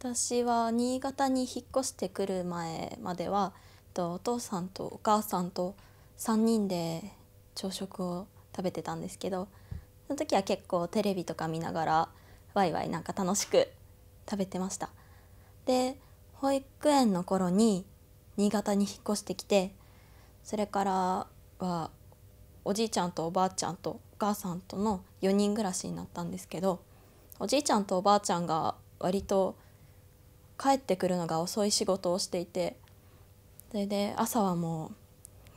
私は新潟に引っ越してくる前まではお父さんとお母さんと3人で朝食を食べてたんですけどその時は結構テレビとか見ながらワイワイなんか楽しく食べてましたで保育園の頃に新潟に引っ越してきてそれからはおじいちゃんとおばあちゃんとお母さんとの4人暮らしになったんですけどおじいちゃんとおばあちゃんが割と帰ってくるのが遅い仕事をしていてそれで朝はも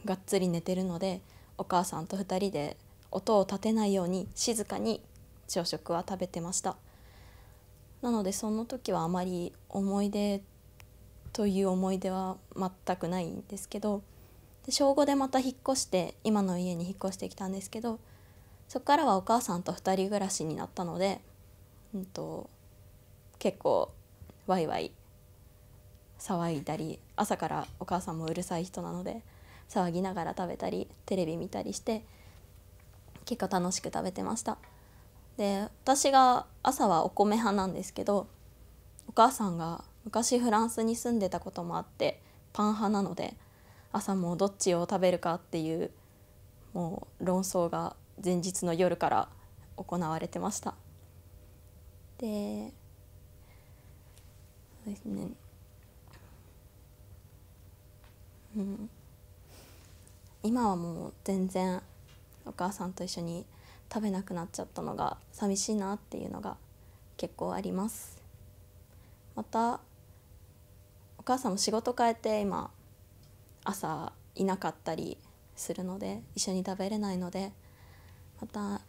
うがっつり寝てるのでお母さんと2人で音を立てないように静かに朝食は食べてましたなのでその時はあまり思い出という思い出は全くないんですけどで小5でまた引っ越して今の家に引っ越してきたんですけどそこからはお母さんと2人暮らしになったので、うんと結構ワイワイ騒いだり朝からお母さんもうるさい人なので騒ぎながら食べたりテレビ見たりして結構楽しく食べてましたで私が朝はお米派なんですけどお母さんが昔フランスに住んでたこともあってパン派なので朝もどっちを食べるかっていうもう論争が前日の夜から行われてましたでですねうん今はもう全然お母さんと一緒に食べなくなっちゃったのが寂しいなっていうのが結構ありますまたお母さんも仕事変えて今朝いなかったりするので一緒に食べれないのでまた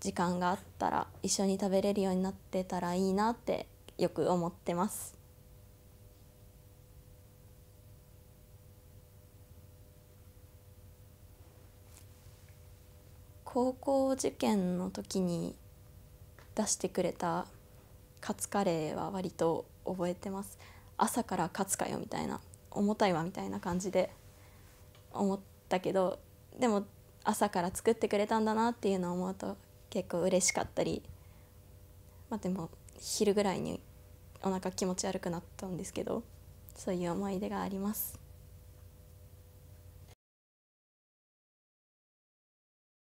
時間があったら一緒に食べれるようになってたらいいなってよく思ってます。高校受験の時に出してくれたカツカレーは割と覚えてます朝からカツかよみたいな重たいわみたいな感じで思ったけどでも朝から作ってくれたんだなっていうのを思うと結構嬉しかったりまあでも昼ぐらいにお腹気持ち悪くなったんですけどそういう思い出があります。